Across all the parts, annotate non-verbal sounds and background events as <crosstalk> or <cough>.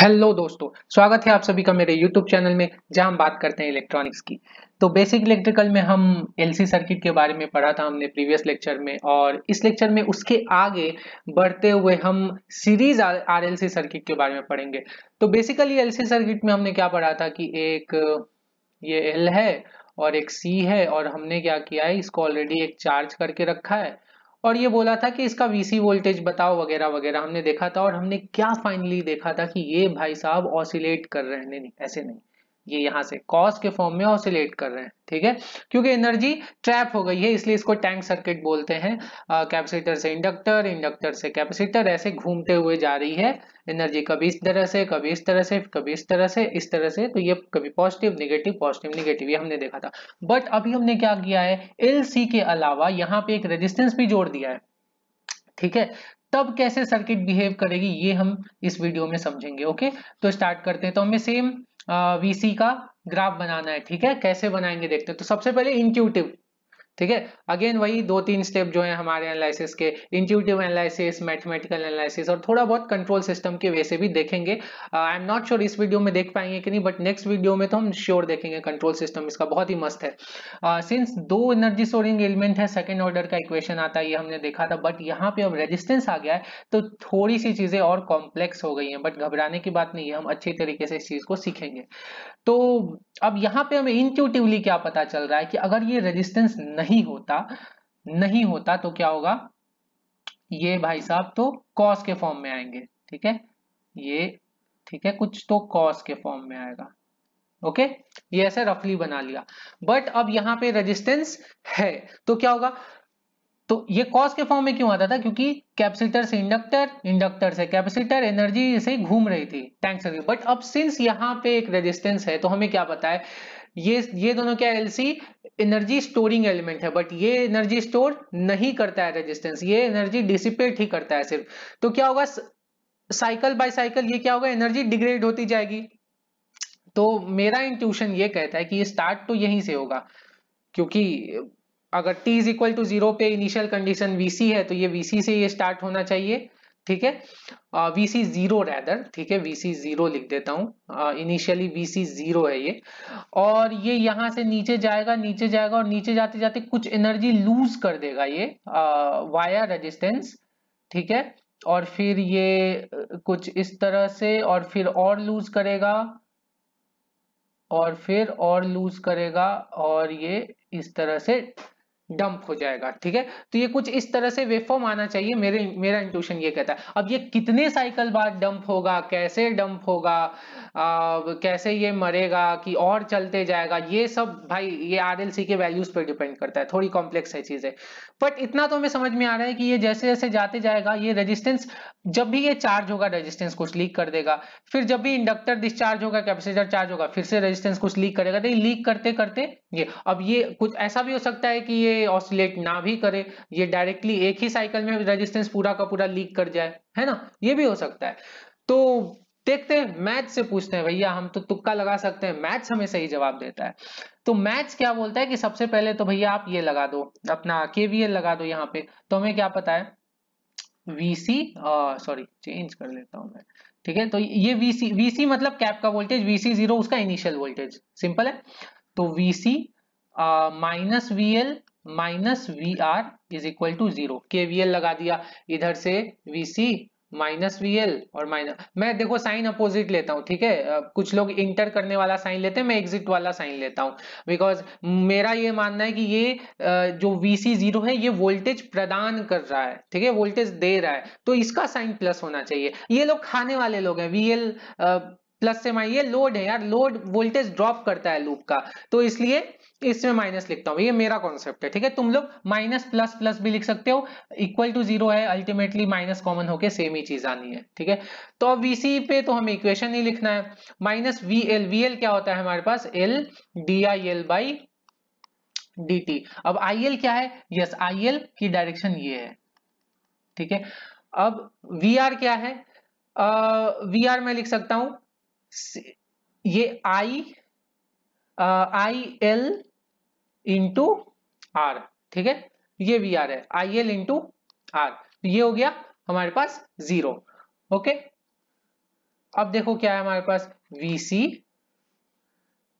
hello दोस्तों स्वागत है आप सभी का मेरे यूट्यूब चैनल में जहां हम बात करते हैं इलेक्ट्रॉनिक्स की तो बेसिक इलेक्ट्रिकल में हम एलसी सर्किट के बारे में पढ़ा था हमने प्रीवियस लेक्चर में और इस लेक्चर में उसके आगे बढ़ते हुए हम सीरीज आरएलसी सर्किट के बारे में पढ़ेंगे तो बेसिकली एलसी सर्किट में हमने क्या पढ़ा था कि एक ये एल है और एक सी है और हमने क्या किया है इसको ऑलरेडी एक चार्ज करके रखा है और ये बोला था कि इसका वीसी वोल्टेज बताओ वगैरह वगैरह हमने देखा था और हमने क्या फाइनली देखा था कि ये भाई साहब ऑसिलेट कर रहे हैं नहीं ऐसे नहीं ये यहाँ से कॉस के फॉर्म में ऑसिलेट कर रहे हैं ठीक है क्योंकि एनर्जी ट्रैप हो गई है इसलिए इसको टैंक सर्किट बोलते हैं कैपेसिटर से इंडक्टर इंडक्टर से कैपेसिटर ऐसे घूमते हुए जा रही है एनर्जी कभी इस तरह से कभी इस तरह से कभी इस तरह से इस तरह से तो ये कभी पॉजिटिव निगेटिव पॉजिटिव निगेटिव ये हमने देखा था बट अभी हमने क्या किया है एल के अलावा यहाँ पे एक रेजिस्टेंस भी जोड़ दिया है ठीक है तब कैसे सर्किट बिहेव करेगी ये हम इस वीडियो में समझेंगे ओके तो स्टार्ट करते हैं तो हमें सेम वीसी का ग्राफ बनाना है ठीक है कैसे बनाएंगे देखते हैं तो सबसे पहले इंक्यूटिव ठीक है अगेन वही दो तीन स्टेप जो है हमारे एनालिसिस के इंट्यूटिव एनालिसिस मैथमेटिकल एनालिसिस और थोड़ा बहुत कंट्रोल सिस्टम के वैसे भी देखेंगे आई एम नॉट श्योर इस वीडियो में देख पाएंगे कि नहीं बट नेक्स्ट वीडियो में तो हम श्योर देखेंगे कंट्रोल सिस्टम इसका बहुत ही मस्त है सिंस uh, दो एनर्जी स्टोरिंग एलिमेंट है सेकेंड ऑर्डर का इक्वेशन आता है ये हमने देखा था बट यहाँ पे अब रेजिस्टेंस आ गया है तो थोड़ी सी चीजें और कॉम्प्लेक्स हो गई है बट घबराने की बात नहीं है हम अच्छी तरीके से इस चीज को सीखेंगे तो अब यहां पे हमें इंट्यूटिवली क्या पता चल रहा है कि अगर ये रेजिस्टेंस नहीं होता नहीं होता तो क्या होगा ये भाई साहब तो कॉस के फॉर्म में आएंगे ठीक है ये ठीक है कुछ तो कॉस के फॉर्म में आएगा ओके ये ऐसे रफली बना लिया बट अब यहां पे रेजिस्टेंस है तो क्या होगा तो ये कॉस के फॉर्म में क्यों आता था क्योंकि कैपेसिटर से इंडक्टर इंडक्टर से कैपेसिटर एनर्जी से घूम रही थी टैंक से बट अब सिंस यहाँ पे एक रेजिस्टेंस है तो हमें क्या पता है ये ये दोनों क्या एलसी एनर्जी स्टोरिंग एलिमेंट है बट ये एनर्जी स्टोर नहीं करता है रेजिस्टेंस ये एनर्जी डिसिपेट ही करता है सिर्फ तो क्या होगा साइकिल बाय साइकिल ये क्या होगा एनर्जी डिग्रेड होती जाएगी तो मेरा इंट्यूशन ये कहता है कि ये स्टार्ट तो यहीं से होगा क्योंकि अगर t is equal to zero पे इनिशियल कंडीशन vc है तो ये vc से ये स्टार्ट होना चाहिए ठीक है वी सी जीरो रैदर ठीक है वी सी जीरो लिख देता हूँ इनिशियली वी सी जीरो है ये और ये यहां से नीचे जाएगा नीचे जाएगा और नीचे जाते जाते कुछ एनर्जी लूज कर देगा ये वायर रेजिस्टेंस ठीक है और फिर ये कुछ इस तरह से और फिर और लूज करेगा और फिर और लूज करेगा और ये इस तरह से डंप हो जाएगा ठीक है तो ये कुछ इस तरह से वेफॉर्म आना चाहिए मेरे मेरा इंट्यूशन ये कहता है अब ये कितने साइकिल बाद डंप होगा कैसे डंप होगा आ, कैसे ये मरेगा कि और चलते जाएगा ये सब भाई ये आर के वैल्यूज पे डिपेंड करता है थोड़ी कॉम्प्लेक्स है चीज है बट इतना तो हमें समझ में आ रहा है कि ये जैसे जैसे जाते जाएगा ये रजिस्टेंस जब भी ये चार्ज होगा रजिस्टेंस कुछ लीक कर देगा फिर जब भी इंडक्टर डिस्चार्ज होगा कैपेसिटर चार्ज होगा फिर से रजिस्टेंस कुछ लीक करेगा तो लीक करते करते ये अब ये कुछ ऐसा भी हो सकता है कि ये ऑसिलेट ना भी करे ये डायरेक्टली एक ही साइकिल में रेजिस्टेंस पूरा का पूरा लीक कर जाए है ना ये भी हो सकता है तो देखते हैं मैथ से पूछते हैं भैया हम तो तुक्का लगा सकते हैं मैथ्स हमें सही जवाब देता है तो मैच क्या बोलता है कि सबसे पहले तो भैया आप ये लगा दो अपना के लगा दो यहाँ पे तो हमें क्या पता है वीसी सॉरी चेंज कर लेता हूं मैं ठीक है तो ये वीसी वीसी मतलब कैप का वोल्टेज वीसी जीरो उसका इनिशियल वोल्टेज सिंपल है तो VC minus V L minus V R is equal to zero के वी एल लगा दिया इधर से V C minus V L और माइनस मैं देखो साइन अपोजिट लेता हूँ ठीक है कुछ लोग इंटर करने वाला साइन लेते हैं मैं एग्जिट वाला साइन लेता हूँ बिकॉज मेरा ये मानना है कि ये जो वी सी जीरो है ये वोल्टेज प्रदान कर रहा है ठीक है वोल्टेज दे रहा है तो इसका साइन प्लस होना चाहिए ये लोग खाने वाले लोग हैं वी एल प्लस से माइनस ये लोड है यार लोड वोल्टेज ड्रॉप करता है लूप का तो इसलिए इसमें माइनस लिखता हूं ये मेरा कॉन्सेप्ट है ठीक है तुम लोग माइनस प्लस प्लस भी लिख सकते हो इक्वल टू जीरो है अल्टीमेटली माइनस कॉमन होके सेम ही चीज आनी है ठीक है तो अब वीसी पे तो हमें इक्वेशन ही लिखना है minus V L V L क्या होता है हमारे पास L D I L by D T अब आई एल क्या है यस आई एल की डायरेक्शन ये है ठीक है अब वी आर क्या है वी uh, आर मैं लिख सकता हूं ये I I L into R ठीक है ये भी आर है आई एल इंटू आर ये हो गया हमारे पास जीरो ओके अब देखो क्या है हमारे पास वी सी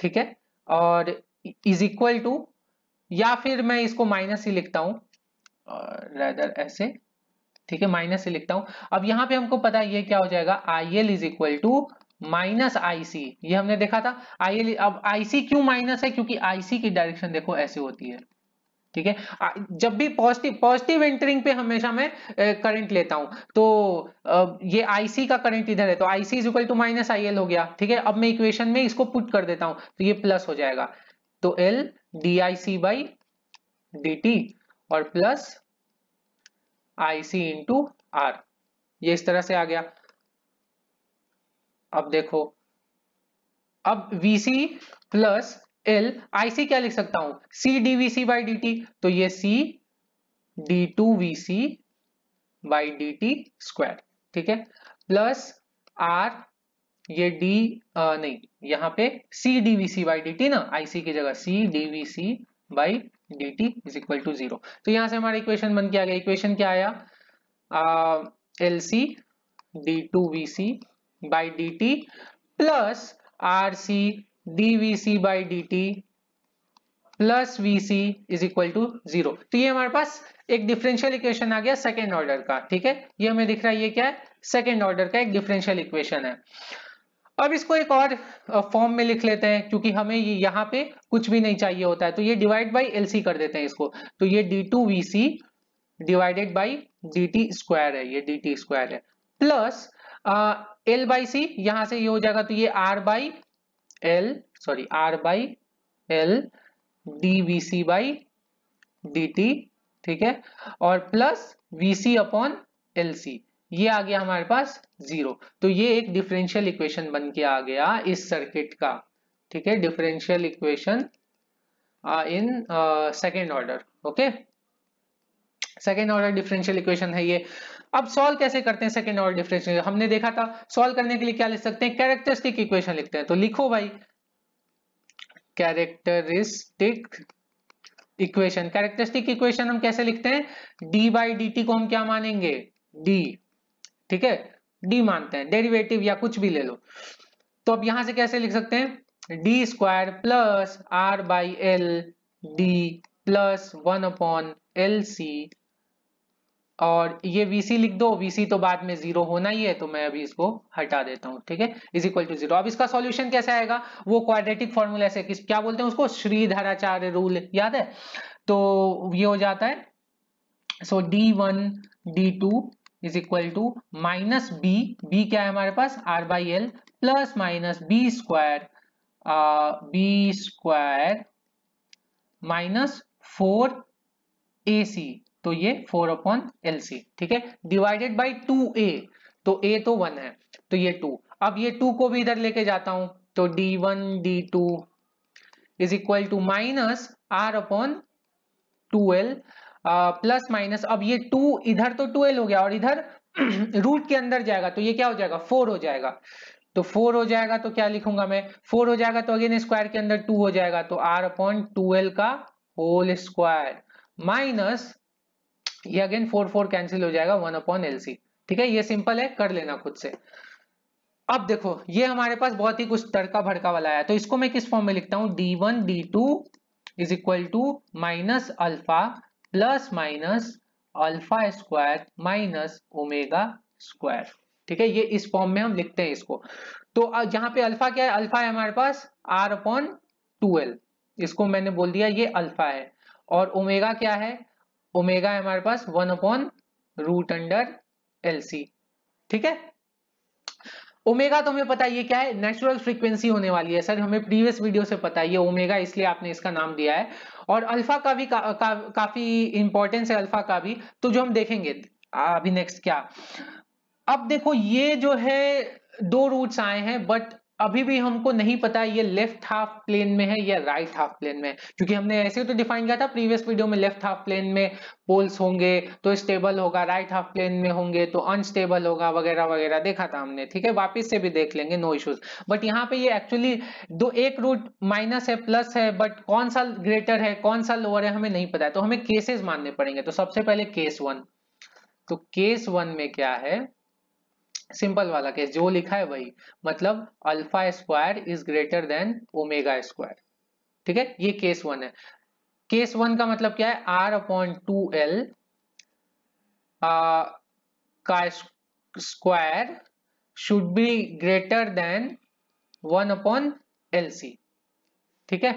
ठीक है और इज इक्वल टू या फिर मैं इसको माइनस ही लिखता हूं रेदर ऐसे ठीक है माइनस ही लिखता हूं अब यहां पे हमको पता है ये क्या हो जाएगा I L is equal to minus IC ये हमने देखा था आई अब आईसी क्यों माइनस है क्योंकि आईसी की डायरेक्शन देखो ऐसे होती है ठीक है जब भी पॉजिटिव पॉजिटिव एंटरिंग पे हमेशा मैं करंट लेता हूं तो ये आईसी का करंट इधर है तो IC is equal to minus I L हो गया ठीक है अब मैं इक्वेशन में इसको पुट कर देता हूं तो ये प्लस हो जाएगा तो L D I C by D T और प्लस आईसी इंटू आर ये इस तरह से आ गया अब देखो अब VC प्लस एल आईसी क्या लिख सकता हूं C D V C by D T तो ये C D two V C by D T square ठीक है प्लस आर ये डी नहीं यहां पे C D V C by D T ना आईसी की जगह C D V C by D T is equal to zero तो यहां से हमारा इक्वेशन बन के आ गया इक्वेशन क्या आया L C D two V C by dt plus RC dVC by dt plus V C is equal to zero तो ये हमारे पास एक डिफरेंशियल इक्वेशन आ गया सेकेंड ऑर्डर का ठीक है ये हमें दिख रहा है ये क्या है सेकेंड ऑर्डर का एक डिफरेंशियल इक्वेशन है अब इसको एक और फॉर्म में लिख लेते हैं क्योंकि हमें ये यहाँ पे कुछ भी नहीं चाहिए होता है तो ये डिवाइड बाई एल सी कर देते हैं इसको तो ये D two V C divided by D T square है ये डी टी स्क्वायर है प्लस एल बाई सी यहां से ये हो जाएगा तो ये R by L sorry R by L D V C by D T ठीक है और plus V C upon L C ये आ गया हमारे पास जीरो तो ये एक डिफरेंशियल इक्वेशन बन के आ गया इस सर्किट का ठीक है differential equation in second order okay second order differential equation है ये अब सॉल्व कैसे करते हैं सेकेंड ऑर्डर डिफरेंशियल हमने देखा था सॉल्व करने के लिए क्या लिख सकते हैं कैरेक्टरिस्टिक इक्वेशन लिखते हैं तो लिखो भाई कैरेक्टरिस्टिक इक्वेशन कैरेक्टरिस्टिक इक्वेशन हम कैसे लिखते हैं डी बाई डी टी को हम क्या मानेंगे डी ठीक है डी मानते हैं डेरिवेटिव या कुछ भी ले लो तो अब यहां से कैसे लिख सकते हैं D square plus R by L D plus one upon L C और ये VC लिख दो VC तो बाद में जीरो होना ही है तो मैं अभी इसको हटा देता हूं ठीक है इज इक्वल टू जीरो अब इसका सॉल्यूशन कैसे आएगा वो क्वाड्रेटिक फॉर्मूला से किस क्या बोलते हैं उसको श्रीधराचार्य रूल याद है तो ये हो जाता है so D one D two is equal to minus B B क्या है हमारे पास R by L plus minus B square B square minus four A C तो ये फोर अपॉन एल ठीक है डिवाइडेड बाई टू ए तो ए तो वन है तो ये टू अब ये टू को भी इधर लेके जाता हूं तो D one D two is equal to minus R upon two L plus minus अब ये टू इधर तो एल हो गया और इधर रूट <clears throat> के अंदर जाएगा तो ये क्या हो जाएगा फोर हो जाएगा तो फोर हो जाएगा तो क्या लिखूंगा मैं फोर हो जाएगा तो अगेन स्क्वायर के अंदर टू हो जाएगा तो आर अपॉन टू एल का होल स्क्वायर माइनस ये अगेन फोर फोर कैंसिल हो जाएगा वन अपॉन एलसी ठीक है ये सिंपल है कर लेना खुद से अब देखो ये हमारे पास बहुत ही कुछ तड़का भड़का वाला आया तो इसको मैं किस फॉर्म में लिखता हूं D one D two is equal to minus alpha plus minus alpha square minus omega square ठीक है ये इस फॉर्म में हम लिखते हैं इसको तो यहाँ पे अल्फा क्या है अल्फा है हमारे पास आर अपॉन टूएल्व इसको मैंने बोल दिया ये अल्फा है और ओमेगा क्या है ओमेगा है हमारे पास one upon root under L ठीक है ओमेगा तो हमें पता ये क्या है नेचुरल फ्रीक्वेंसी होने वाली है सर हमें प्रीवियस वीडियो से पता है ये ओमेगा इसलिए आपने इसका नाम दिया है और अल्फा का भी का, का, काफी इंपॉर्टेंस है अल्फा का भी तो जो हम देखेंगे अभी नेक्स्ट क्या अब देखो ये जो है दो रूट्स आए हैं बट अभी भी हमको नहीं पता ये लेफ्ट हाफ प्लेन में है या राइट हाफ प्लेन में क्योंकि हमने ऐसे तो डिफाइन किया था प्रीवियस वीडियो में लेफ्ट हाफ प्लेन में पोल्स होंगे तो स्टेबल होगा राइट हाफ प्लेन में होंगे तो अनस्टेबल होगा वगैरह वगैरह देखा था हमने ठीक है वापस से भी देख लेंगे नो इश्यूज बट यहाँ पे ये एक्चुअली दो एक रूट माइनस है प्लस है बट कौन सा ग्रेटर है कौन सा लोअर है हमें नहीं पता है तो हमें केसेस मानने पड़ेंगे तो सबसे पहले केस वन तो केस वन में क्या है सिंपल वाला केस जो लिखा है वही मतलब alpha square is greater than omega square ठीक है ये केस वन है केस वन का मतलब क्या है आर अपॉन टू एल का square should be greater than one upon L C ठीक है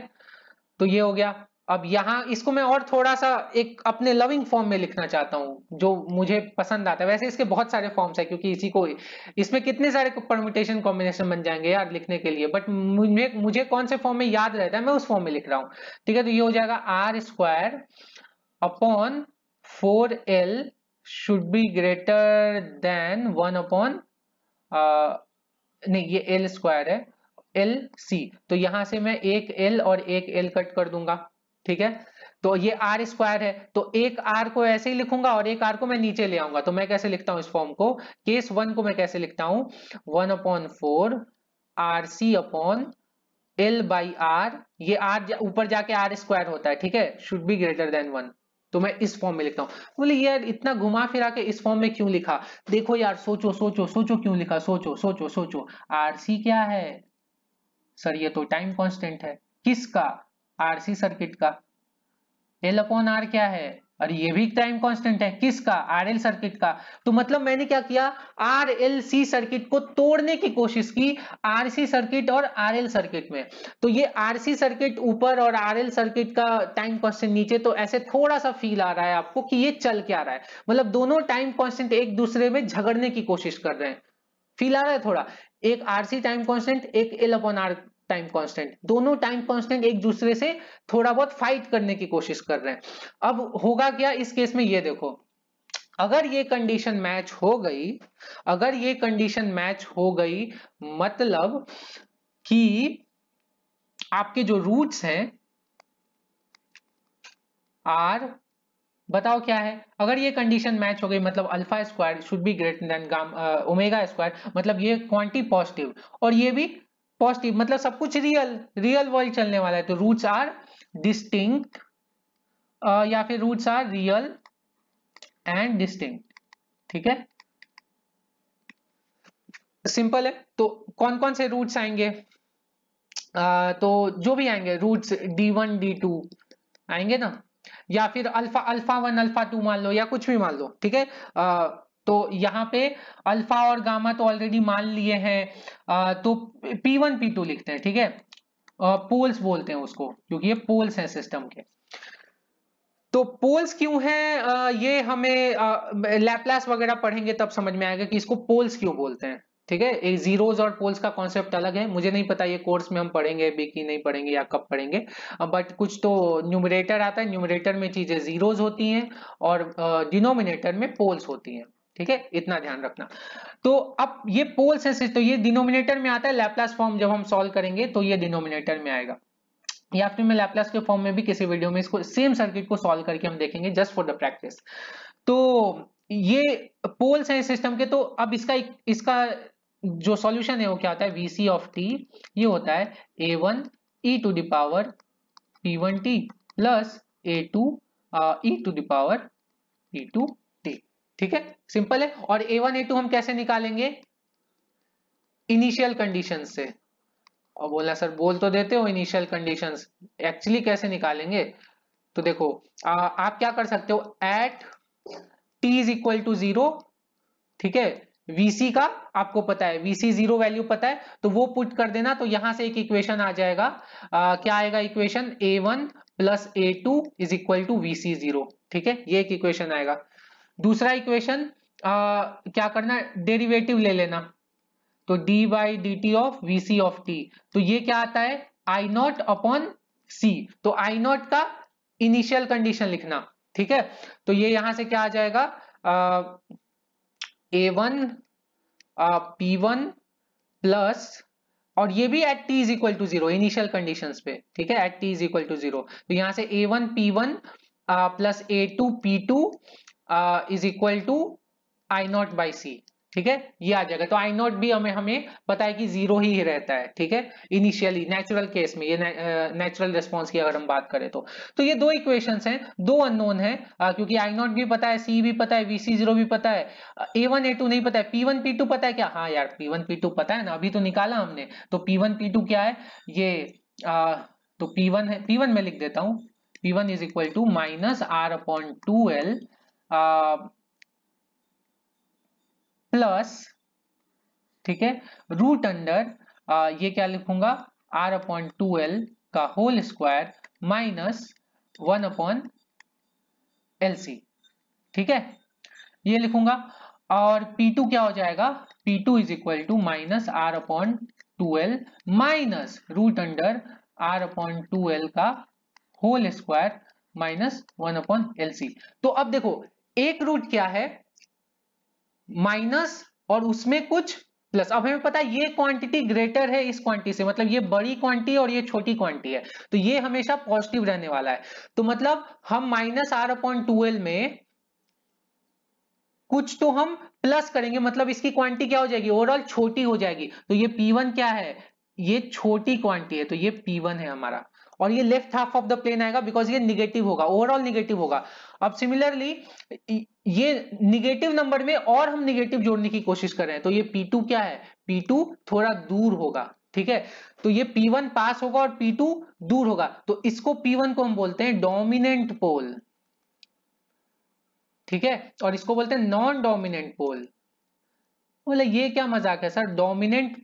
तो ये हो गया अब यहाँ इसको मैं और थोड़ा सा एक अपने लविंग फॉर्म में लिखना चाहता हूँ जो मुझे पसंद आता है वैसे इसके बहुत सारे फॉर्म्स है क्योंकि इसी को इसमें कितने सारे परमिटेशन कॉम्बिनेशन बन जाएंगे यार लिखने के लिए बट मुझे मुझे कौन से फॉर्म में याद रहता है मैं उस फॉर्म में लिख रहा हूँ ठीक है तो ये हो जाएगा R square upon four L should be greater than one upon नहीं ये एल स्क्वायर है एल सी तो यहां से मैं एक एल और एक एल कट कर दूंगा ठीक है तो ये आर स्क्वायर है तो एक आर को ऐसे ही लिखूंगा और एक आर को मैं नीचे ले आऊंगा तो मैं कैसे लिखता हूं इस फॉर्म को केस वन को मैं कैसे लिखता हूं one upon four R C upon L by R ये आर ऊपर जाके आर स्क्वायर होता है ठीक है should be greater than one तो मैं इस फॉर्म में लिखता हूँ तो बोले यार इतना घुमा फिरा के इस फॉर्म में क्यों लिखा देखो यार सोचो सोचो सोचो क्यों लिखा सोचो सोचो सोचो आर सी क्या है सर ये तो टाइम कॉन्स्टेंट है किसका आरसी सर्किट का एल अपॉन आर क्या है और ये भी टाइम कांस्टेंट है किसका आर एल सर्किट का तो मतलब मैंने क्या किया आर एल सी सर्किट को तोड़ने की कोशिश की आर सी सर्किट और आर एल सर्किट में तो ये आर सी सर्किट ऊपर और आर एल सर्किट का टाइम कांस्टेंट नीचे तो ऐसे थोड़ा सा फील आ रहा है आपको कि ये चल क्या रहा है मतलब दोनों टाइम कॉन्स्टेंट एक दूसरे में झगड़ने की कोशिश कर रहे हैं फील आ रहा है थोड़ा एक आरसी टाइम कॉन्स्टेंट एक L upon R time constant दोनों टाइम कांस्टेंट एक दूसरे से थोड़ा बहुत फाइट करने की कोशिश कर रहे हैं अब होगा क्या इस केस में ये देखो अगर ये कंडीशन मैच हो गई अगर ये कंडीशन मैच हो गई मतलब कि आपके जो रूट्स हैं आर बताओ क्या है अगर ये कंडीशन मैच हो गई मतलब alpha square should be greater than omega square मतलब ये क्वांटिटी पॉजिटिव और ये भी पॉजिटिव मतलब सब कुछ रियल रियल वर्ल्ड चलने वाला है तो रूट्स आर डिस्टिंग या फिर roots are real and distinct ठीक है सिंपल है तो कौन कौन से रूट्स आएंगे आ, तो जो भी आएंगे roots D one D two आएंगे ना या फिर alpha alpha one alpha two मान लो या कुछ भी मान लो ठीक है तो यहाँ पे अल्फा और गामा तो ऑलरेडी मान लिए हैं तो P1 P2 लिखते हैं ठीक है पोल्स बोलते हैं उसको क्योंकि ये पोल्स हैं सिस्टम के तो पोल्स क्यों हैं ये हमें लैपलास वगैरह पढ़ेंगे तब समझ में आएगा कि इसको पोल्स क्यों बोलते हैं ठीक है एक जीरोज और पोल्स का कॉन्सेप्ट अलग है मुझे नहीं पता ये कोर्स में हम पढ़ेंगे भी कि नहीं पढ़ेंगे या कब पढ़ेंगे बट कुछ तो न्यूमरेटर आता है न्यूमरेटर में चीजें जीरोज होती हैं और डिनोमिनेटर में पोल्स होती हैं ठीक है इतना ध्यान रखना तो अब ये पोल्स है तो ये डिनोमिनेटर में आता है लैपलास फॉर्म जब हम सोल्व करेंगे तो ये डिनोमिनेटर में आएगा या फिर मैं लैपलास के फॉर्म में भी किसी वीडियो में इसको सेम सर्किट को सोल्व करके हम देखेंगे जस्ट फॉर द प्रैक्टिस तो ये पोल्स हैं सिस्टम के तो अब इसका इसका जो सॉल्यूशन है वो क्या होता है वी सी ऑफ टी ये होता है A one E to the power P one T plus A two E to the power P two ठीक है सिंपल है और ए वन ए टू हम कैसे निकालेंगे इनिशियल कंडीशन से और बोला सर बोल तो देते हो इनिशियल कंडीशन एक्चुअली कैसे निकालेंगे तो देखो आ, आप क्या कर सकते हो at T is equal to zero ठीक है VC का आपको पता है VC जीरो वैल्यू पता है तो वो पुट कर देना तो यहां से एक इक्वेशन आ जाएगा आ, क्या आएगा equation A1 one plus A two is equal to VC zero ठीक है ये एक इक्वेशन आएगा दूसरा इक्वेशन क्या करना डेरिवेटिव ले लेना तो D by D T of V C of T तो ये क्या आता है आई नॉट अपॉन सी तो आई नॉट का इनिशियल कंडीशन लिखना ठीक है तो ये यहां से क्या आ जाएगा A one P one plus और ये भी at T is equal to zero initial condition पे ठीक है at T is equal to zero तो यहां से A one P one plus A two P two is equal to I naught by C ठीक है ये आ जाएगा तो आई नॉट भी हमें हमें पता है कि जीरो ही रहता है ठीक है इनिशियली नेचुरल केस में ये नेचुरल रिस्पॉन्स की अगर हम बात करें तो तो ये दो इक्वेशंस हैं दो अननोन हैं क्योंकि आई नॉट भी पता है सी भी पता है वीसी जीरो भी पता है ए वन ए टू नहीं पता है पी वन पी टू पता है क्या हाँ यार पी वन पी टू पता है ना अभी तो निकाला हमने तो पी वन पी टू क्या है ये आ, तो पी वन है पी वन में लिख देता हूँ P one is equal to minus R upon two L plus ठीक है रूट अंडर ये क्या लिखूंगा आर अपॉन टू एल का whole square minus one upon L C ठीक है ये लिखूंगा और P2 क्या हो जाएगा P2 two is equal to minus R upon two L minus root under R upon two L का whole square minus one upon L C तो अब देखो एक रूट क्या है माइनस और उसमें कुछ प्लस अब हमें पता है ये क्वांटिटी ग्रेटर है इस क्वांटिटी से मतलब ये बड़ी क्वांटिटी और ये छोटी क्वांटिटी है तो ये हमेशा पॉजिटिव रहने वाला है तो मतलब हम माइनस आर अपॉन टूएल्व में कुछ तो हम प्लस करेंगे मतलब इसकी क्वांटिटी क्या हो जाएगी ओवरऑल छोटी हो जाएगी तो ये वन क्या है ये छोटी क्वांटिटी है तो ये वन है हमारा और ये left half of the plane आएगा बिकॉज ये निगेटिव होगा ओवरऑल निगेटिव होगा अब सिमिलरली ये निगेटिव नंबर में और हम निगेटिव जोड़ने की कोशिश कर रहे हैं तो ये टू क्या है टू थोड़ा दूर होगा ठीक है तो ये P1 पास होगा और P2 दूर होगा तो इसको P1 को हम बोलते हैं डोमिनेंट पोल ठीक है और इसको बोलते हैं नॉन डोमिनेंट पोल बोले ये क्या मजाक है सर डोमिनेंट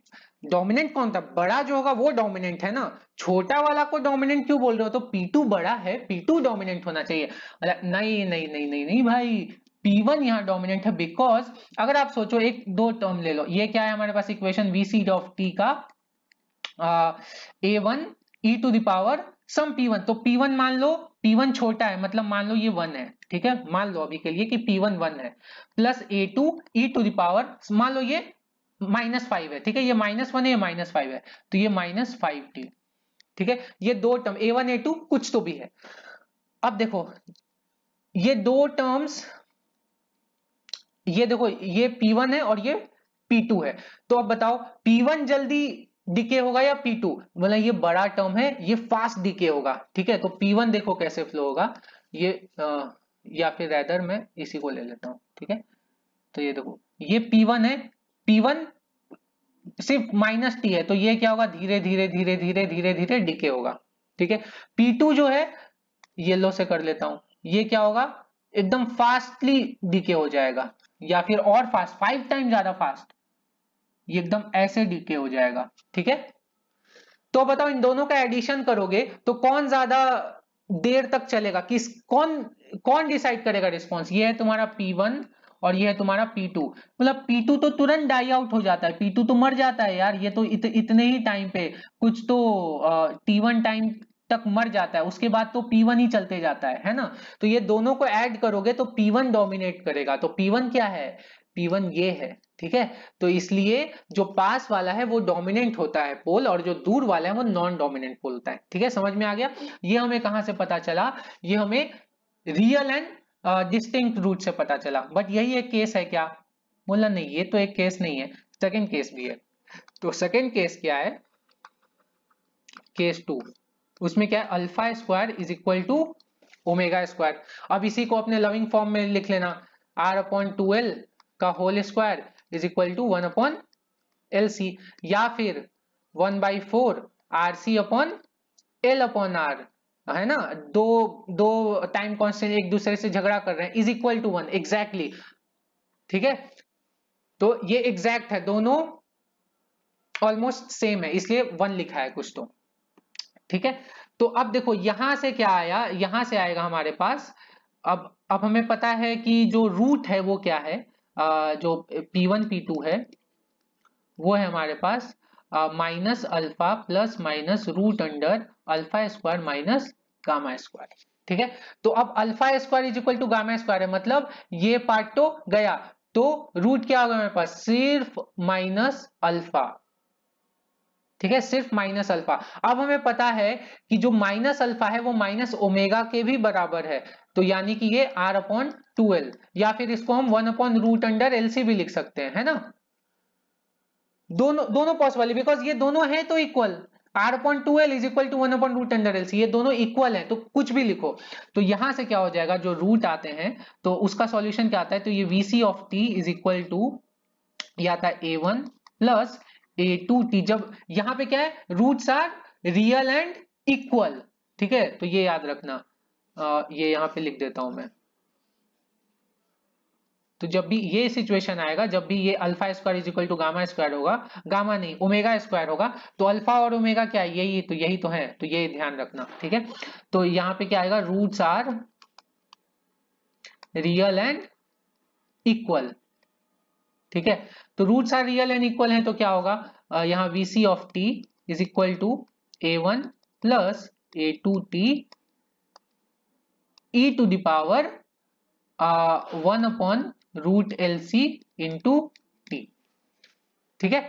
डोमिनेंट कौन था बड़ा जो होगा वो डोमिनेंट है ना छोटा वाला को डोमिनेंट क्यों बोल रहे हो तो P2 बड़ा है P2 डोमिनेंट होना चाहिए नहीं मतलब नहीं नहीं नहीं नहीं, नहीं भाई P1 यहाँ डोमिनेंट है बिकॉज अगर आप सोचो एक दो टर्म ले लो ये क्या है हमारे पास equation V C of T का A one E to the power some P1 तो P1 मान लो P1 छोटा है मतलब मान लो ये वन है ठीक है मान लो अभी के लिए कि P1 वन है plus A two E to the power मान लो ये माइनस फाइव है ठीक है ये माइनस वन है ये माइनस फाइव है तो ये माइनस फाइव टी ठीक है ये दो term A one A two कुछ तो भी है अब देखो ये दो टर्म्स ये देखो ये P1 है और ये P2 है तो अब बताओ P1 जल्दी डीके होगा या P2 मतलब ये बड़ा टर्म है ये फास्ट डीके होगा ठीक है तो P1 देखो कैसे फ्लो होगा ये आ, या फिर रेदर मैं इसी को ले लेता हूं ठीक है तो ये देखो ये P1 है P1 सिर्फ माइनस टी है तो ये क्या होगा धीरे धीरे धीरे धीरे धीरे धीरे डीके होगा ठीक है टू जो है येलो से कर लेता हूं ये क्या होगा एकदम फास्टली डीके हो जाएगा या फिर और फास्ट फाइव टाइम ज्यादा फास्ट ये एकदम ऐसे डीके हो जाएगा ठीक है तो बताओ इन दोनों का एडिशन करोगे तो कौन ज्यादा देर तक चलेगा किस कौन कौन डिसाइड करेगा रिस्पॉन्स ये है तुम्हारा वन और ये है तुम्हारा P2 मतलब P2 तो तुरंत डाई आउट हो जाता है P2 तो मर जाता है यार ये तो इत, इतने ही टाइम पे कुछ तो T1 टाइम तक मर जाता है उसके बाद तो P1 ही चलते जाता है है ना तो ये दोनों को ऐड करोगे तो P1 डोमिनेट करेगा तो P1 क्या है P1 ये है ठीक है तो इसलिए जो पास वाला है वो डोमिनेंट होता है पोल और जो दूर वाला है वो नॉन डोमिनेंट पोल होता है ठीक है समझ में आ गया ये हमें कहां से पता चला ये हमें रियल एंड डिस्टिंक्ट रूट से पता चला बट यही एक केस है क्या बोला नहीं ये तो एक केस नहीं है सेकेंड केस भी है तो सेकेंड केस क्या है केस टू उसमें क्या है alpha square is equal to omega square अब इसी को अपने लविंग फॉर्म में लिख लेना आर अपॉन टू एल का whole square is equal to one upon L C या फिर one by four R C upon L upon R है ना दो दो टाइम कॉन्स्टेंट एक दूसरे से झगड़ा कर रहे हैं is equal to one exactly ठीक है तो ये एग्जैक्ट है दोनों ऑलमोस्ट सेम है इसलिए वन लिखा है कुछ तो ठीक है तो अब देखो यहां से क्या आया यहां से आएगा हमारे पास अब अब हमें पता है कि जो रूट है वो क्या है आ, जो P1 P2 है वो है हमारे पास minus alpha plus minus root under alpha square minus gamma square ठीक है तो अब alpha square is equal to gamma square है मतलब ये पार्ट तो गया तो रूट क्या होगा मेरे पास सिर्फ माइनस अल्फा ठीक है सिर्फ माइनस अल्फा अब हमें पता है कि जो माइनस अल्फा है वो माइनस ओमेगा के भी बराबर है तो यानी कि ये आर अपॉन टूएल्व या फिर इसको हम one upon root under LC भी लिख सकते हैं है ना दोनों दोनों पॉसिबल है बिकॉज ये दोनों है तो equal R upon two L is equal to one upon root under L C ये दोनों इक्वल है तो कुछ भी लिखो तो यहां से क्या हो जाएगा जो रूट आते हैं तो उसका सॉल्यूशन क्या आता है तो ये V C of T is equal to ये आता है A one plus A two T जब यहां पे क्या है roots are real and equal ठीक है तो ये याद रखना आ, ये यहां पे लिख देता हूं मैं तो जब भी ये सिचुएशन आएगा जब भी ये alpha square is equal to gamma square होगा गामा नहीं ओमेगा स्क्वायर होगा तो अल्फा और ओमेगा क्या है यही तो यही तो है तो ये ध्यान रखना ठीक है तो यहाँ पे क्या आएगा roots are real and equal ठीक है तो roots are real and equal है तो क्या होगा यहाँ V C of T is equal to A one plus A two T e to the power one upon root L C into T ठीक है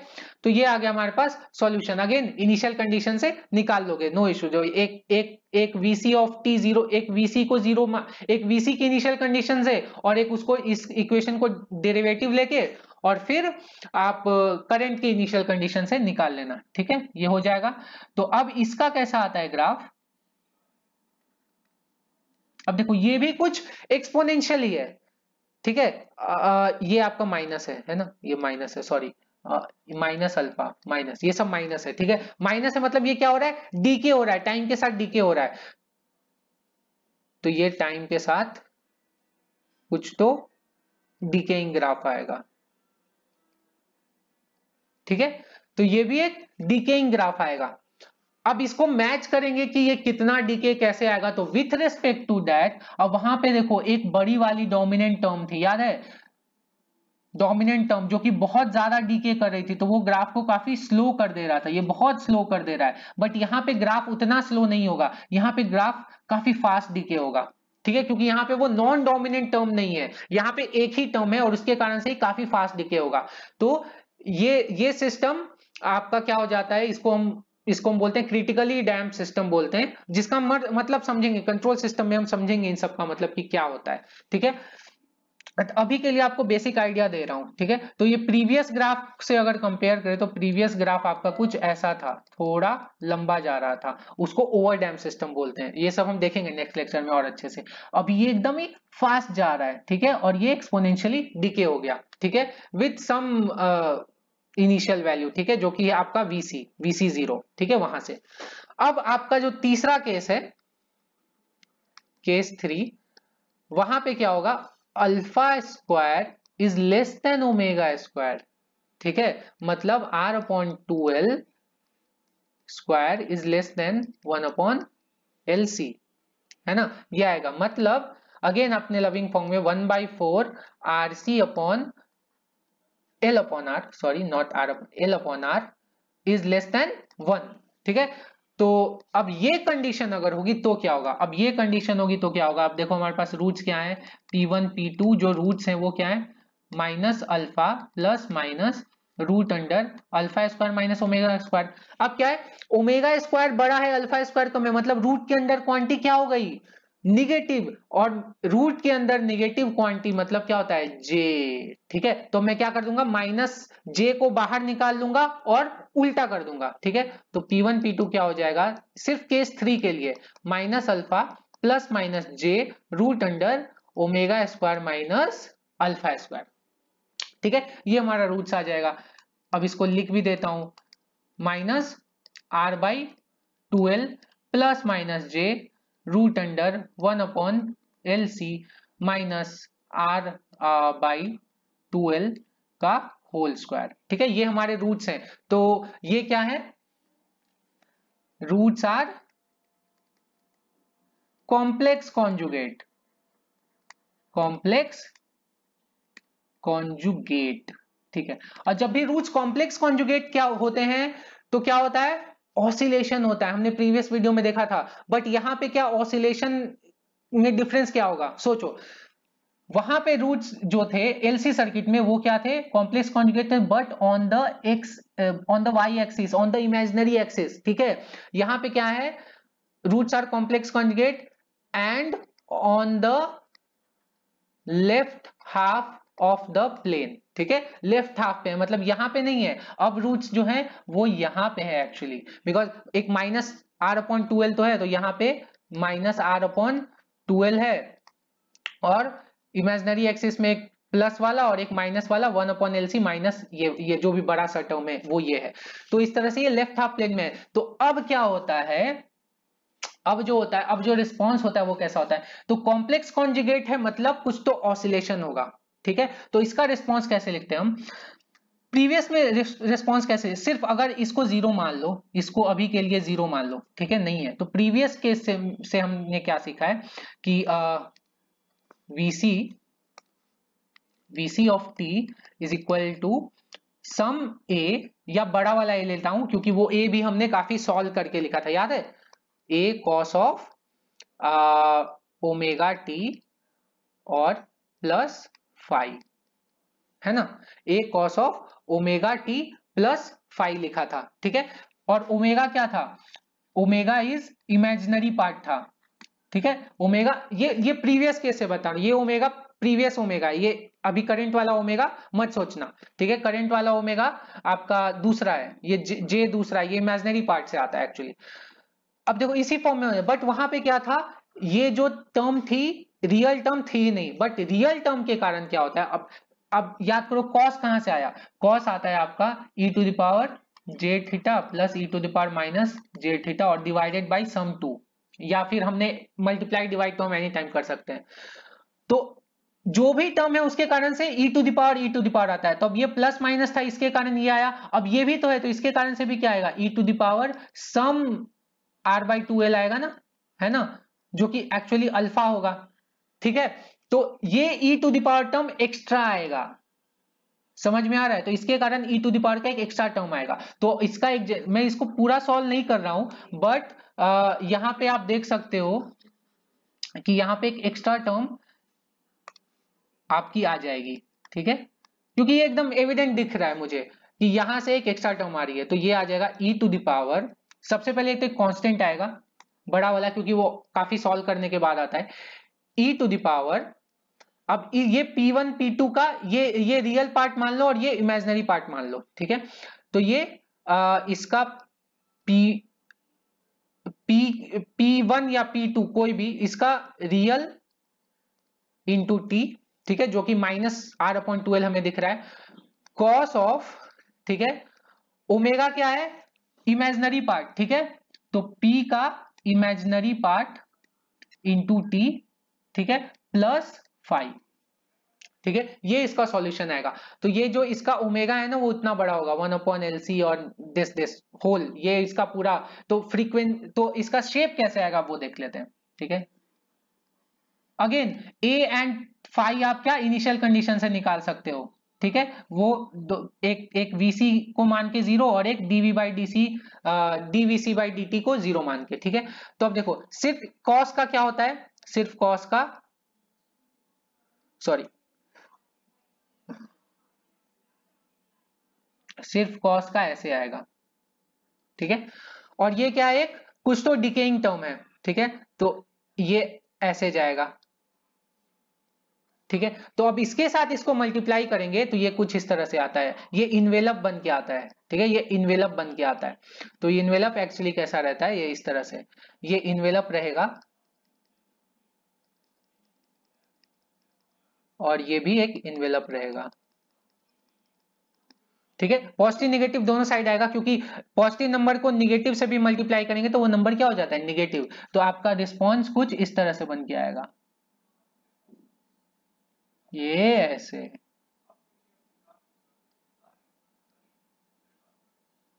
तो ये आ गया हमारे पास सॉल्यूशन अगेन इनिशियल कंडीशन से निकाल लोगे नो इश्यू जो एक एक एक वीसी ऑफ टी जीरो एक वीसी को जीरो एक वीसी की इनिशियल कंडीशन से और एक उसको इस इक्वेशन को डेरिवेटिव लेके और फिर आप करंट की इनिशियल कंडीशन से निकाल लेना ठीक है ये हो जाएगा तो अब इसका कैसा आता है ग्राफ अब देखो ये भी कुछ एक्सपोनेंशियल ही है ठीक है ये आपका माइनस है है ना ये माइनस है सॉरी माइनस अल्फा माइनस ये सब माइनस है ठीक है माइनस है मतलब ये क्या हो रहा है डीके हो रहा है टाइम के साथ डीके हो रहा है तो ये टाइम के साथ कुछ तो डीकेइंग ग्राफ आएगा ठीक है तो ये भी एक डीकेइंग ग्राफ आएगा अब इसको मैच करेंगे कि ये कितना डीके कैसे आएगा तो विथ रेस्पेक्ट टू दैट अब वहां पे देखो एक बड़ी वाली डोमिनेंट टर्म थी याद है डोमिनेंट टर्म जो कि बहुत ज्यादा डीके कर रही थी तो वो ग्राफ को काफी स्लो कर दे रहा था ये बहुत स्लो कर दे रहा है बट यहाँ पे ग्राफ उतना स्लो नहीं होगा यहाँ पे ग्राफ काफी फास्ट डीके होगा ठीक है क्योंकि यहाँ पे वो नॉन डोमिनेंट टर्म नहीं है यहाँ पे एक ही टर्म है और उसके कारण से काफी फास्ट डीके होगा तो ये ये सिस्टम आपका क्या हो जाता है इसको हम इसको हम बोलते हैं क्रिटिकली डैम सिस्टम बोलते हैं जिसका मतलब समझेंगे कंट्रोल सिस्टम में हम समझेंगे इन सबका मतलब कि क्या होता है ठीक है अभी के लिए आपको बेसिक आइडिया दे रहा हूं ठीक है तो ये प्रीवियस ग्राफ से अगर कंपेयर करें तो प्रीवियस ग्राफ आपका कुछ ऐसा था थोड़ा लंबा जा रहा था उसको ओवर डैम सिस्टम बोलते हैं ये सब हम देखेंगे नेक्स्ट लेक्चर में और अच्छे से अब ये एकदम ही फास्ट जा रहा है ठीक है और ये एक्सपोनेंशियली डिके हो गया ठीक है विथ सम इनिशियल वैल्यू ठीक है जो कि आपका वीसी वीसी जीरो ठीक है वहां से अब आपका जो तीसरा केस है केस थ्री वहां पे क्या होगा alpha square is less than omega square ठीक है मतलब R upon two L square is less than one upon L C है ना ये आएगा मतलब अगेन अपने लविंग फॉर्म में one by four R C upon L upon R sorry not R L upon R is less than one ठीक है तो अब ये कंडीशन अगर होगी तो क्या होगा अब ये कंडीशन होगी तो क्या होगा अब देखो हमारे पास रूट्स क्या है पी वन पी टू जो रूट्स हैं वो क्या है minus alpha plus minus root under alpha square minus omega square अब क्या है ओमेगा स्क्वायर बड़ा है अल्फा स्क्वायर तो मैं मतलब रूट के अंडर क्वांटिटी क्या हो गई निगेटिव और रूट के अंदर निगेटिव क्वांटिटी मतलब क्या होता है जे ठीक है तो मैं क्या कर दूंगा माइनस जे को बाहर निकाल लूंगा और उल्टा कर दूंगा ठीक है तो पी वन पी टू क्या हो जाएगा सिर्फ केस थ्री के लिए minus alpha plus minus J root under omega square minus alpha square ठीक है ये हमारा रूट आ जाएगा अब इसको लिख भी देता हूं minus R by two L plus minus J root under 1 upon LC minus R by two का होल स्क्वायर ठीक है ये हमारे रूट्स हैं तो ये क्या है roots are complex conjugate complex conjugate ठीक है और जब भी रूट्स कॉम्प्लेक्स कॉन्जुगेट क्या होते हैं तो क्या होता है ऑसिलेशन होता है हमने प्रीवियस वीडियो में देखा था बट यहाँ पे क्या ऑसिलेशन में डिफरेंस क्या होगा सोचो वहां पे रूट्स जो थे एलसी सर्किट में वो क्या थे कॉम्प्लेक्स कॉन्जुगेट थे but on the X on the Y axis on the imaginary axis ठीक है यहाँ पे क्या है roots are complex conjugate and on the left half of the plane ठीक है लेफ्ट हाफ पे है मतलब यहाँ पे नहीं है अब रूट्स जो है वो यहाँ पे है एक्चुअली बिकॉज एक माइनस आर अपॉन टूएल तो है तो यहाँ पे माइनस आर अपॉन टूएल्व है और इमेजनरी एक्सिस में एक प्लस वाला और एक माइनस वाला one upon L C minus ये ये जो भी बड़ा सा टर्म है वो ये है तो इस तरह से ये लेफ्ट हाफ प्लेन में है तो अब क्या होता है अब जो होता है अब जो रिस्पॉन्स होता है वो कैसा होता है तो कॉम्प्लेक्स कॉन्जुगेट है मतलब कुछ तो ऑसिलेशन होगा ठीक है तो इसका रिस्पॉन्स कैसे लिखते हैं हम प्रीवियस में रिस्पॉन्स कैसे सिर्फ अगर इसको जीरो मान लो इसको अभी के लिए जीरो मान लो ठीक है नहीं है तो प्रीवियस केस से, से हमने क्या सीखा है कि VC VC of T is equal to some A या बड़ा वाला ए लेता हूं क्योंकि वो ए भी हमने काफी सॉल्व करके लिखा था याद है A cos of omega T और प्लस फाइव है ना A cos of omega T plus five लिखा था ठीक है और ओमेगा क्या था ओमेगा इज इमेजिनरी पार्ट था ठीक है ओमेगा ये ये प्रीवियस केस से बता ये ओमेगा प्रीवियस ओमेगा ये अभी करंट वाला ओमेगा मत सोचना ठीक है करंट वाला ओमेगा आपका दूसरा है ये जे, जे दूसरा है ये इमेजिनरी पार्ट से आता है एक्चुअली अब देखो इसी फॉर्म में बट वहां पे क्या था ये जो टर्म थी रियल टर्म थी नहीं बट रियल टर्म के कारण क्या होता है अब अब याद करो कॉस कहां से आया कॉस आता है आपका e to the power J theta plus e to the power minus J theta और डिवाइडेड बाई सम टू या फिर हमने मल्टीप्लाई डिवाइड तो हम एनी टाइम कर सकते हैं तो जो भी टर्म है उसके कारण से e to the power e to the power आता है तो अब ये प्लस माइनस था इसके कारण ये आया अब ये भी तो है तो इसके कारण से भी क्या आएगा e to the power some r by two L आएगा ना है ना जो कि एक्चुअली अल्फा होगा ठीक है तो ये e to the power term extra आएगा समझ में आ रहा है तो इसके कारण e टू दावर का एक एक्स्ट्रा टर्म आएगा तो इसका एक मैं इसको पूरा सॉल्व नहीं कर रहा हूं बट यहां पे आप देख सकते हो कि यहां पे एक एक्स्ट्रा टर्म आपकी आ जाएगी ठीक है क्योंकि ये एकदम एविडेंट दिख रहा है मुझे कि यहां से एक एक्स्ट्रा टर्म आ रही है तो ये आ जाएगा ई टू दावर सबसे पहले तो एक कॉन्स्टेंट आएगा बड़ा वाला क्योंकि वो काफी सॉल्व करने के बाद आता है e टू दावर अब e, ये P1 P2 का ये ये रियल पार्ट मान लो और ये इमेजनरी पार्ट मान लो ठीक है तो ये आ, इसका P P P1 या P2 कोई भी इसका रियल इंटू टी ठीक है जो कि माइनस आर अपॉइंट ट्वेल्व हमें दिख रहा है कॉस ऑफ ठीक है ओमेगा क्या है इमेजनरी पार्ट ठीक है तो P का इमेजनरी पार्ट इंटू टी ठीक है प्लस फाइव ठीक है ये इसका सॉल्यूशन आएगा तो ये जो इसका ओमेगा है ना वो उतना बड़ा होगा वन अपॉन एल सी और दिस दिस होल ये इसका पूरा तो फ्रीक्वेंट तो इसका शेप कैसे आएगा वो देख लेते हैं ठीक है अगेन ए एंड फाइव आप क्या इनिशियल कंडीशन से निकाल सकते हो ठीक है वो दो, एक एक वीसी को मान के जीरो और एक DV by D C DVC by D को जीरो मान के ठीक है तो अब देखो सिर्फ कॉस का क्या होता है सिर्फ कॉस का सॉरी सिर्फ कॉस का ऐसे आएगा ठीक है और ये क्या है एक कुछ तो डिकेइंग टर्म है ठीक है तो ये ऐसे जाएगा ठीक है तो अब इसके साथ इसको मल्टीप्लाई करेंगे तो ये कुछ इस तरह से आता है ये इनवेलप बन के आता है ठीक है ये इनवेलप बन के आता है तो इनवेलप एक्चुअली कैसा रहता है ये इस तरह से ये इनवेलप रहेगा और ये भी एक इनवेलप रहेगा ठीक है पॉजिटिव निगेटिव दोनों साइड आएगा क्योंकि पॉजिटिव नंबर को निगेटिव से भी मल्टीप्लाई करेंगे तो वो नंबर क्या हो जाता है निगेटिव तो आपका रिस्पॉन्स कुछ इस तरह से बन के आएगा ये ऐसे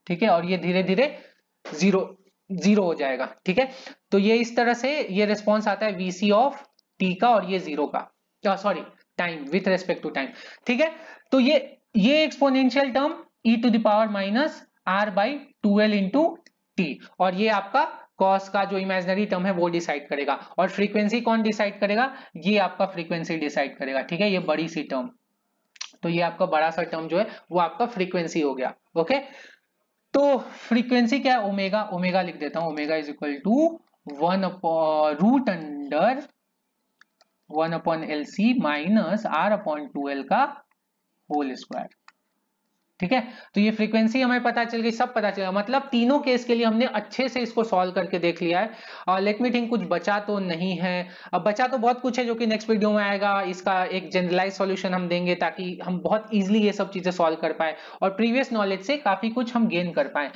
ठीक है और ये धीरे धीरे जीरो जीरो हो जाएगा ठीक है तो ये इस तरह से ये रिस्पॉन्स आता है वीसी ऑफ टी का और ये जीरो का sorry time with respect to time ठीक है तो ये ये exponential term e to the power minus R by two L into T और ये आपका कॉस का जो इमेजनरी टर्म है वो डिसाइड करेगा और फ्रीक्वेंसी कौन डिसाइड करेगा ये आपका फ्रीक्वेंसी डिसाइड करेगा ठीक है ये बड़ी सी टर्म तो ये आपका बड़ा सा टर्म जो है वो आपका फ्रीक्वेंसी हो गया ओके तो फ्रीक्वेंसी क्या है ओमेगा ओमेगा लिख देता हूं omega is equal to one root under one upon L C minus R upon two L का होल स्क्वायर ठीक है तो ये फ्रीक्वेंसी हमें पता चल गई सब पता चल गया मतलब तीनों केस के लिए हमने अच्छे से इसको सॉल्व करके देख लिया है और लेट मी थिंक कुछ बचा तो नहीं है अब बचा तो बहुत कुछ है जो कि नेक्स्ट वीडियो में आएगा इसका एक जनरलाइज सॉल्यूशन हम देंगे ताकि हम बहुत इजीली ये सब चीजें सॉल्व कर पाए और प्रीवियस नॉलेज से काफी कुछ हम गेन कर पाए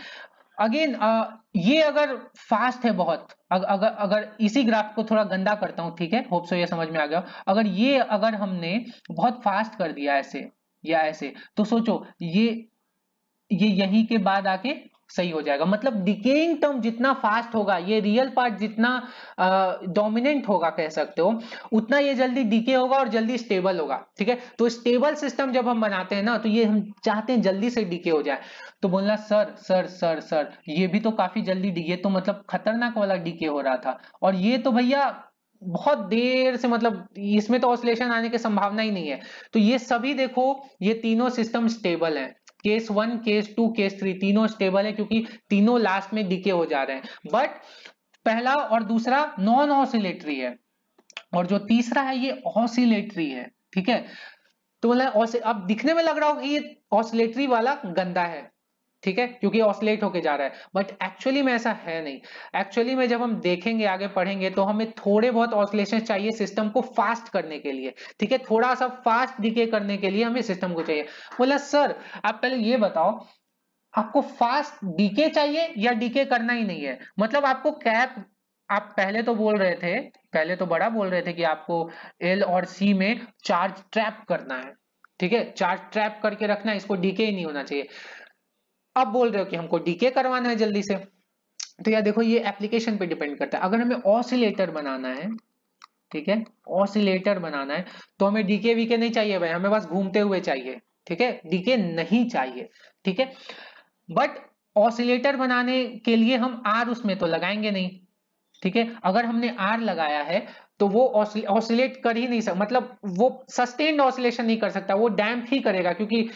अगेन uh, ये अगर फास्ट है बहुत अग, अगर अगर इसी ग्राफ को थोड़ा गंदा करता हूं ठीक है होप सो ये समझ में आ गया अगर ये अगर हमने बहुत फास्ट कर दिया ऐसे या ऐसे तो सोचो ये ये यहीं के बाद आके सही हो जाएगा मतलब डिकेइंग टर्म जितना फास्ट होगा ये रियल पार्ट जितना डोमिनेंट होगा कह सकते हो उतना ये जल्दी डिके होगा और जल्दी स्टेबल होगा ठीक है तो स्टेबल सिस्टम जब हम बनाते हैं ना तो ये हम चाहते हैं जल्दी से डिके हो जाए तो बोलना सर सर सर सर ये भी तो काफी जल्दी डिके तो मतलब खतरनाक वाला डिके हो रहा था और ये तो भैया बहुत देर से मतलब इसमें तो ऑसलेशन आने की संभावना ही नहीं है तो ये सभी देखो ये तीनों सिस्टम स्टेबल है case one case two case three तीनों स्टेबल है क्योंकि तीनों लास्ट में डीके हो जा रहे हैं बट पहला और दूसरा नॉन ऑसिलेटरी है और जो तीसरा है ये ऑसिलेटरी है ठीक है तो मतलब अब दिखने में लग रहा होगा कि ये ऑसिलेटरी वाला गंदा है ठीक है क्योंकि ऑसलेट होके जा रहा है बट एक्चुअली में ऐसा है नहीं एक्चुअली में जब हम देखेंगे आगे पढ़ेंगे तो हमें थोड़े बहुत ऑसलेशन चाहिए सिस्टम को फास्ट करने के लिए ठीक है थोड़ा सा फास्ट डीके करने के लिए हमें सिस्टम को चाहिए बोला सर आप पहले ये बताओ आपको फास्ट डीके चाहिए या डीके करना ही नहीं है मतलब आपको कैप आप पहले तो बोल रहे थे पहले तो बड़ा बोल रहे थे कि आपको एल और सी में चार्ज ट्रैप करना है ठीक है चार्ज ट्रैप करके रखना है इसको डीके ही नहीं होना चाहिए अब बोल रहे हो कि हमको डीके करवाना है जल्दी से तो यार देखो ये एप्लीकेशन पे डिपेंड करता है अगर हमें ऑसिलेटर बनाना है ठीक है ऑसिलेटर बनाना है तो हमें डीके वीके नहीं चाहिए भाई हमें बस घूमते हुए चाहिए ठीक है डीके नहीं चाहिए ठीक है बट ऑसिलेटर बनाने के लिए हम आर उसमें तो लगाएंगे नहीं ठीक है अगर हमने आर लगाया है तो वो ऑसिलेट कर ही नहीं सकता मतलब वो सस्टेन्ड ऑसिलेशन नहीं कर सकता वो डैम्प ही करेगा क्योंकि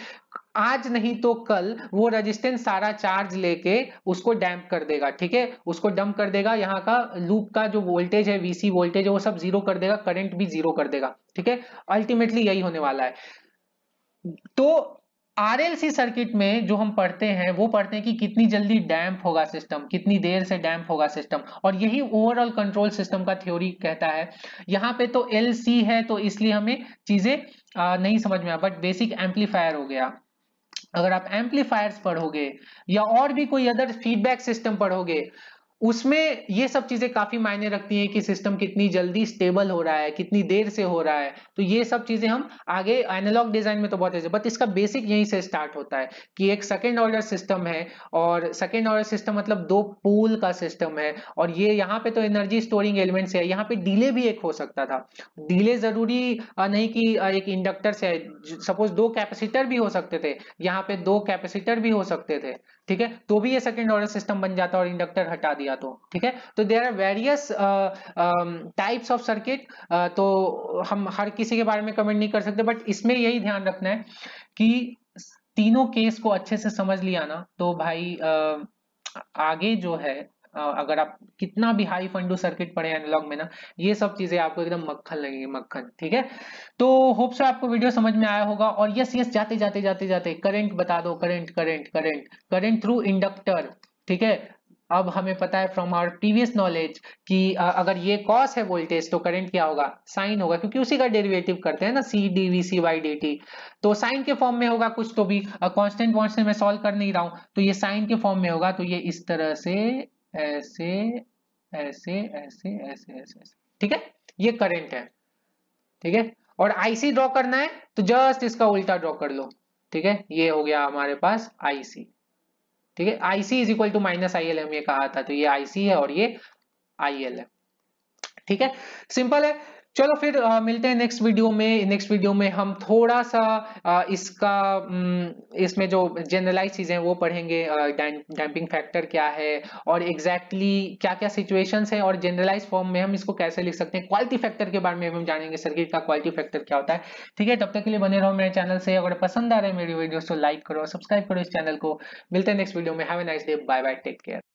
आज नहीं तो कल वो रेजिस्टेंस सारा चार्ज लेके उसको डैम्प कर देगा ठीक है उसको डंप कर देगा यहाँ का लूप का जो वोल्टेज है वीसी वोल्टेज है वो सब जीरो कर देगा करंट भी जीरो कर देगा ठीक है अल्टीमेटली यही होने वाला है तो आरएलसी सर्किट में जो हम पढ़ते हैं वो पढ़ते हैं कि कितनी जल्दी डैम्प होगा सिस्टम कितनी देर से डैम्प होगा सिस्टम और यही ओवरऑल कंट्रोल सिस्टम का थ्योरी कहता है यहाँ पे तो एल सी है तो इसलिए हमें चीजें नहीं समझ में आ बट बेसिक एम्पलीफायर हो गया अगर आप एम्पलीफायर्स पढ़ोगे या और भी कोई अदर फीडबैक सिस्टम पढ़ोगे उसमें ये सब चीजें काफी मायने रखती हैं कि सिस्टम कितनी जल्दी स्टेबल हो रहा है कितनी देर से हो रहा है तो ये सब चीजें हम आगे एनालॉग डिजाइन में तो बहुत ऐसे बट इसका बेसिक यहीं से स्टार्ट होता है कि एक सेकेंड ऑर्डर सिस्टम है और सेकेंड ऑर्डर सिस्टम मतलब दो पूल का सिस्टम है और ये यहाँ पे तो एनर्जी स्टोरिंग एलिमेंट से है यहाँ पे डीले भी एक हो सकता था डीले जरूरी नहीं कि एक इंडक्टर से है सपोज दो कैपेसिटर भी हो सकते थे यहाँ पे दो कैपेसिटर भी हो सकते थे ठीक है तो भी ये सेकेंड ऑर्डर सिस्टम बन जाता है और इंडक्टर हटा दिया तो ठीक है तो there are various types of circuit तो हम हर किसी के बारे में कमेंट नहीं कर सकते बट इसमें यही ध्यान रखना है कि तीनों केस को अच्छे से समझ लिया ना तो भाई uh, आगे जो है अगर आप कितना भी हाई फंडू सर्किट पड़े एनालॉग में ना ये सब चीजें आपको एकदम मक्खन लगेंगे मक्खन ठीक है तो होप सो आपको वीडियो समझ में आया होगा और यस यस जाते जाते जाते जाते करेंट बता दो current current current current through inductor ठीक है अब हमें पता है फ्रॉम आवर प्रीवियस नॉलेज कि अगर ये कॉस है वोल्टेज तो करंट क्या होगा साइन होगा क्योंकि उसी का डेरिवेटिव करते हैं ना C D V C by D T तो साइन के फॉर्म में होगा कुछ तो भी कांस्टेंट वांस्टेंट मैं सॉल्व कर नहीं रहा हूं तो ये साइन के फॉर्म में होगा तो ये इस तरह से ऐसे ऐसे ऐसे ऐसे ऐसे ऐसे ठीक है ये करेंट है ठीक है और आईसी ड्रॉ करना है तो जस्ट इसका उल्टा ड्रॉ कर लो ठीक है ये हो गया हमारे पास आईसी ठीक है IC is equal to minus I L हमने कहा था तो ये आईसी है और ये आई एल है ठीक है सिंपल है चलो फिर आ, मिलते हैं नेक्स्ट वीडियो में नेक्स्ट वीडियो में हम थोड़ा सा आ, इसका इसमें जो जनरलाइज चीज़ें हैं वो पढ़ेंगे डैम्पिंग फैक्टर क्या है और एग्जैक्टली exactly क्या क्या सिचुएशंस हैं और जनरलाइज फॉर्म में हम इसको कैसे लिख सकते हैं क्वालिटी फैक्टर के बारे में हम जानेंगे सर्किट का क्वालिटी फैक्टर क्या होता है ठीक है तब तक के लिए बने रहो मेरे चैनल से अगर पसंद आ रहे हैं मेरी वीडियो तो लाइक करो सब्सक्राइब करो इस चैनल को मिलते हैं नेक्स्ट वीडियो में have a nice day bye bye take care